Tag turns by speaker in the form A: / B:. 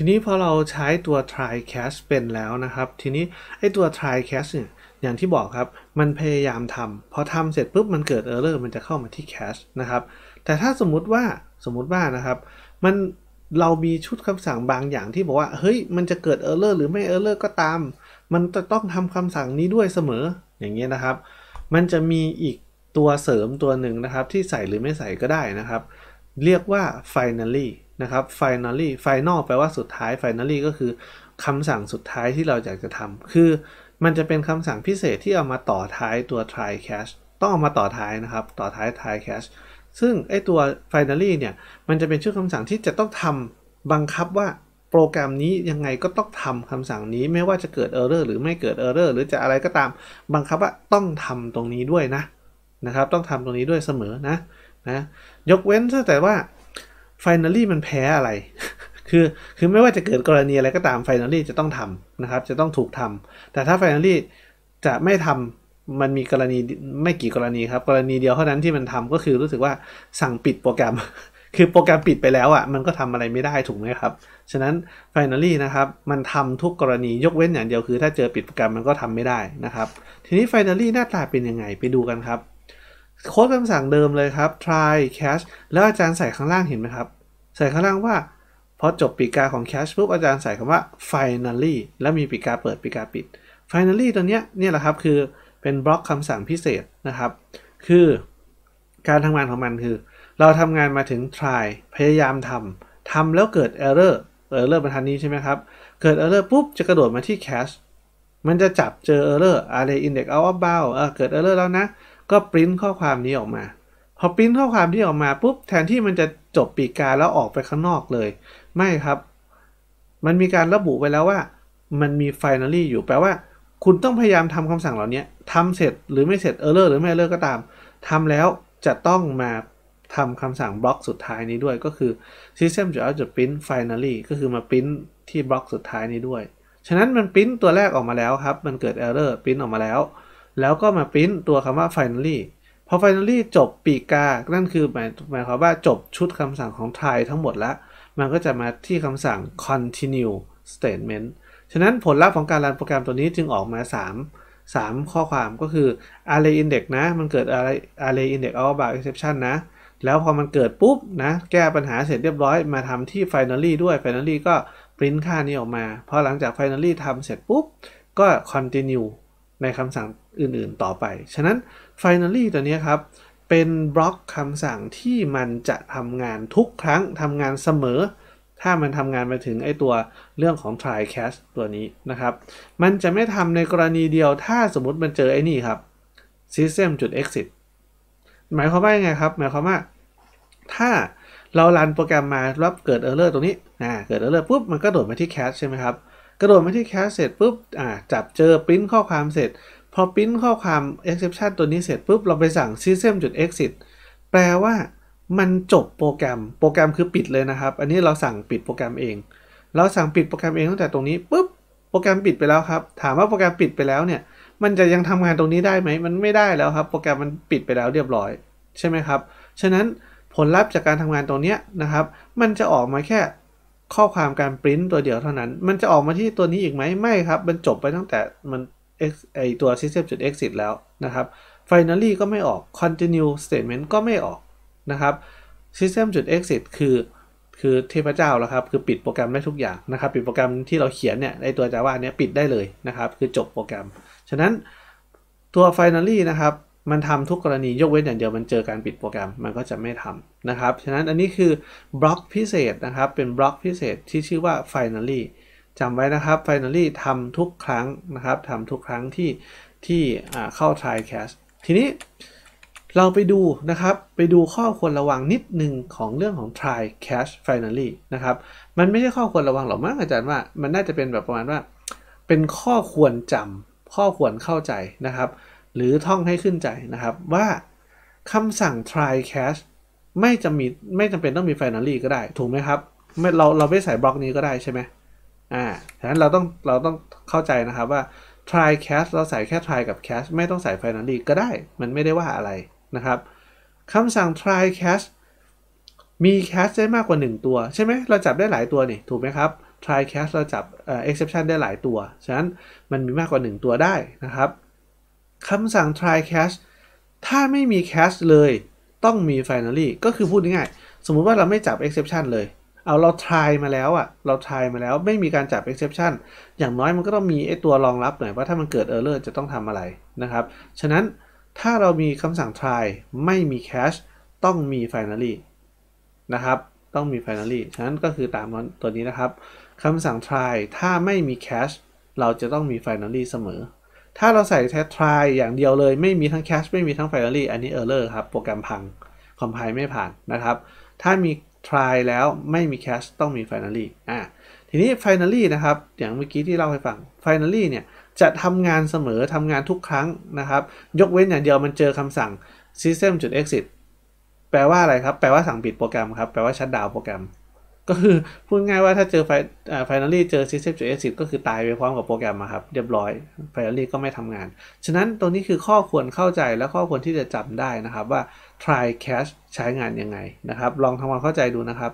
A: ทีนี้พอเราใช้ตัว try catch เป็นแล้วนะครับ ทีนี้ไอ้ตัว try catch เนี่ย อย่างที่บอกครับ มันพยายามทำพอทำเสร็จปุ๊บมันเกิด error มันจะเข้ามาที่ cache นะครับ แต่ถ้าสมมุติว่า สมมุติว่านะครับ มันเรามีชุดคำสั่งบางอย่างที่บอกว่า เฮ้ย มันจะเกิด error หรือไม่ error ก็ตาม มันจะต้องทำคำสั่งนี้ด้วยเสมอ อย่างเงี้ยนะครับ มันจะมีอีกตัวเสริมตัวหนึ่งนะครับ ที่ใส่หรือไม่ใส่ก็ได้นะครับ เรียกว่า finally นะครับ finally final แปลว่าสุดท้าย finally ก็คือคำสั่งสุดท้ายที่เราอยากจะทำคือมันจะเป็นคำสั่งพิเศษที่เอามาต่อท้ายตัว try catch ต้องเอามาต่อท้ายนะครับ ต่อท้าย try catch ซึ่งไอตัว finally เนี่ยมันจะเป็นชื่อคำสั่งที่จะต้องทำบังคับว่าโปรแกรมนี้ยังไงก็ต้องทำคำสั่งนี้ไม่ว่าจะเกิด error หรือไม่เกิด error หรือจะอะไรก็ตาม บังคับว่าต้องทำตรงนี้ด้วยนะนะครับต้องทำตรงนี้ด้วยเสมอนะนะยกเว้นแต่ว่าฟ i นลลี่มันแพ้อะไร คือ คือไม่ว่าจะเกิดกรณีอะไรก็ตามฟ i นลลี่จะต้องทำนะครับ จะต้องถูกทำแต่ถ้าฟ i นลลี่จะไม่ทำมันมีกรณีไม่กี่กรณีครับ กรณีเดียวเท่านั้นที่มันทำก็คือรู้สึกว่าสั่งปิดโปรแกรม คือโปรแกรมปิดไปแล้วอะ่ะ มันก็ทำอะไรไม่ได้ถูกไหมครับ ฉะนั้นฟ i นลลี่นะครับ มันทำทุกกรณียกเว้นอย่างเดียวคือ ถ้าเจอปิดโปรแกรมมันก็ทำไม่ได้นะครับ ทีนี้ฟ i นลลี่หน้าตาเป็นยังไงไปดูกันครับโค้ดคำสั่งเดิมเลยครับ try cache แล้วอาจารย์ใส่ข้างล่างเห็นไหมครับ ใส่ข้างล่างว่าพอจบปีกาของ cache ปุ๊บ อาจารย์ใส่คำว่า finally แล้วมีปีกาเปิดปีกาปิด finally ตัวเนี้ย เนี่ยแหละครับคือเป็นบล็อกคำสั่งพิเศษนะครับ คือการทำงานของมันคือ เราทำงานมาถึง try พยายามทำทำแล้วเกิด error error บรรทัดนี้ใช่ไหมครับ เกิด error ปุ๊บจะกระโดดมาที่ cache มันจะจับเจอ error array index out of bound เกิด error แล้วนะก็ปริ้นข้อความนี้ออกมา พอปริ้นข้อความที่ออกมาปุ๊บแทนที่มันจะจบปีกาแล้วออกไปข้างนอกเลย ไม่ครับ มันมีการระบุไว้แล้วว่า มันมี finally อยู่ แปลว่า คุณต้องพยายามทำคำสั่งเหล่านี้ทำเสร็จหรือไม่เสร็จเออร์เลอร์หรือไม่เออร์เลอร์ก็ตาม ทำแล้วจะต้องมาทำคำสั่งบล็อกสุดท้ายนี้ด้วยก็คือ system จะเอาจะ print finally ก็คือมา print ที่บล็อกสุดท้ายนี้ด้วย ฉะนั้นมัน print ตัวแรกออกมาแล้วครับ มันเกิด error print ออกมาแล้วแล้วก็มาปริ้นตัวคำว่า finally พอ finally จบปีกานั่นคือหมายหมายความว่าจบชุดคำสั่งของไทยทั้งหมดแล้ว มันก็จะมาที่คำสั่ง continue statement ฉะนั้นผลลัพธ์ของการรันโปรแกรมตัวนี้จึงออกมา 3 3 ข้อความก็คือ array index นะ มันเกิด array array index out bar exception นะ แล้วพอมันเกิดปุ๊บนะ แก้ปัญหาเสร็จเรียบร้อยมาทำที่ finally ด้วย finally ก็ปริ้นค่านี้ออกมา พอหลังจาก finally ทำเสร็จปุ๊บก็ continue ในคำสั่งอื่นๆต่อไป ฉะนั้น finally ตัวนี้ครับ เป็นบล็อกคำสั่งที่มันจะทำงานทุกครั้งทำงานเสมอ ถ้ามันทำงานไปถึงไอตัวเรื่องของ try catch ตัวนี้นะครับ มันจะไม่ทำในกรณีเดียว ถ้าสมมติมันเจอไอ้นี่ครับ system.exit หมายความว่ายังไงครับหมายความว่า ถ้าเรารันโปรแกรมมารับเกิด error ตรงนี้นะเกิด error ปุ๊บมันก็โดดมาที่ c a c h ใช่ไหมครับกระโดดไปที่แคสเสร็จปุ๊บอ่าจับเจอปริ้นข้อความเสร็จ พอปริ้นข้อความ exception ตัวนี้เสร็จปุ๊บเราไปสั่ง system.exit แปลว่ามันจบโปรแกรมโปรแกรมคือปิดเลยนะครับ อันนี้เราสั่งปิดโปรแกรมเอง เราสั่งปิดโปรแกรมเองตั้งแต่ตรงนี้ปุ๊บโปรแกรมปิดไปแล้วครับ ถามว่าโปรแกรมปิดไปแล้วเนี่ยมันจะยังทำงานตรงนี้ได้ไหมมันไม่ได้แล้วครับโปรแกรมมันปิดไปแล้วเรียบร้อย ใช่ไหมครับฉะนั้นผลลัพธ์จากการทำงานตรงนี้นะครับ มันจะออกมาแค่ข้อความการปริ้นตัวเดียวเท่านั้น มันจะออกมาที่ตัวนี้อีกไหม ไม่ครับ มันจบไปตั้งแต่ มันไอตัว system.exit แล้วนะครับ finally ก็ไม่ออก continue statement ก็ไม่ออกนะครับ system.exit คือ คือเทพเจ้าแล้วครับ คือปิดโปรแกรมได้ทุกอย่างนะครับ ปิดโปรแกรมที่เราเขียนเนี่ยในตัว Java เนี่ยปิดได้เลยนะครับ คือจบโปรแกรม ฉะนั้นตัว finally นะครับมันทำทุกกรณียกเว้นอย่างเดียวมันเจอการปิดโปรแกรมมันก็จะไม่ทำนะครับฉะนั้นอันนี้คือบล็อกพิเศษนะครับ เป็นบล็อกพิเศษที่ชื่อว่า finally จำไว้นะครับ finally ทำทุกครั้งนะครับทำทุกครั้งที่ที่เข้า try catch ทีนี้เราไปดูนะครับไปดูข้อควรระวังนิดหนึ่งของเรื่องของ try catch finally นะครับ มันไม่ใช่ข้อควรระวังหรอกมั้งอาจารย์ว่า มันน่าจะเป็นแบบประมาณว่า เป็นข้อควรจำข้อควรเข้าใจนะครับหรือท่องให้ขึ้นใจนะครับว่าคำสั่ง try catch ไม่จะมีไม่จำเป็นต้องมี finally ก็ได้ถูกไหมครับไม่เราเราไม่ใส่บล็อกนี้ก็ได้ใช่ไหมอ่าฉะนั้นเราต้องเราต้องเข้าใจนะครับว่า try catch เราใส่แค่ try กับ catch ไม่ต้องใส่ finally ก็ได้ มันไม่ได้ว่าอะไรนะครับคำสั่ง try catch มี catch ได้มากกว่า1ตัวใช่ไหมเราจับได้หลายตัวนี่ ถูกไหมครับ try catch เราจับ exception ได้หลายตัวฉะนั้นมันมีมากกว่า 1 ตัวได้นะครับคำสั่ง try c a c h ถ้าไม่มี cache เลยต้องมี finally ก็คือพูดง่ายๆ สมมุติว่าเราไม่จับ exception เลย เอาเรา try มาแล้วอะเรา try มาแล้วไม่มีการจับ exception อย่างน้อยมันก็ต้องมีไอตัวรองรับหน่อยว่าถ้ามันเกิด error จะต้องทำอะไรนะครับ ฉะนั้นถ้าเรามีคำสั่ง try ไม่มี cache ต้องมี finally นะครับ ต้องมี finally ฉะนั้นก็คือตามตัวนี้นะครับคำสั่ง try ถ้าไม่มี cache เราจะต้องมี finally เสมอถ้าเราใส่แททรายอย่างเดียวเลยไม่มีทั้งแคชไม่มีทั้งไฟ n a l ี่อันนี้เออร์เลอร์ครับ โปรแกรมพังคอมไพล์ไม่ผ่านนะครับ ถ้ามี try แล้วไม่มี cache ต้องมี finally อ่า ทีนี้ finally นะครับ อย่างเมื่อกี้ที่เล่าให้ฟัง finally เนี่ย จะทำงานเสมอทำงานทุกครั้งนะครับ ยกเว้นอย่างเดียวมันเจอคำสั่ง system.exit แปลว่าอะไรครับ แปลว่าสั่งปิดโปรแกรมครับ แปลว่าชัดดาวโปรแกรมก็คือพูดง่ายว่าถ้าเจอไฟแนอลี่เจอซีเ t e จุดอ x ิ t ก็คือตายไปพร้อมกับโปรแกรมมาครับ เรียบร้อยไฟนอลี่ก็ไม่ทำงาน ฉะนั้นตัวนี้คือข้อควรเข้าใจและข้อควรที่จะจำได้นะครับ ว่า try cache ใช้งานยังไงนะครับ ลองทำความเข้าใจดูนะครับ